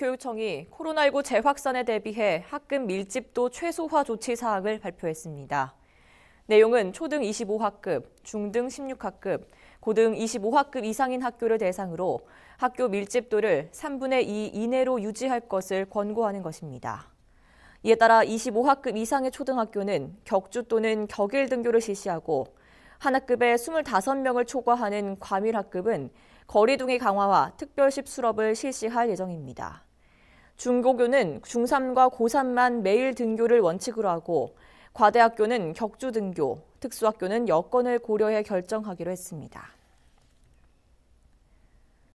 서울교육청이 코로나19 재확산에 대비해 학급 밀집도 최소화 조치 사항을 발표했습니다. 내용은 초등 25학급, 중등 16학급, 고등 25학급 이상인 학교를 대상으로 학교 밀집도를 3분의 2 이내로 유지할 것을 권고하는 것입니다. 이에 따라 25학급 이상의 초등학교는 격주 또는 격일 등교를 실시하고 한 학급에 25명을 초과하는 과밀학급은 거리 둥이 강화와 특별식 수업을 실시할 예정입니다. 중고교는 중3과 고3만 매일 등교를 원칙으로 하고 과대학교는 격주 등교, 특수학교는 여건을 고려해 결정하기로 했습니다.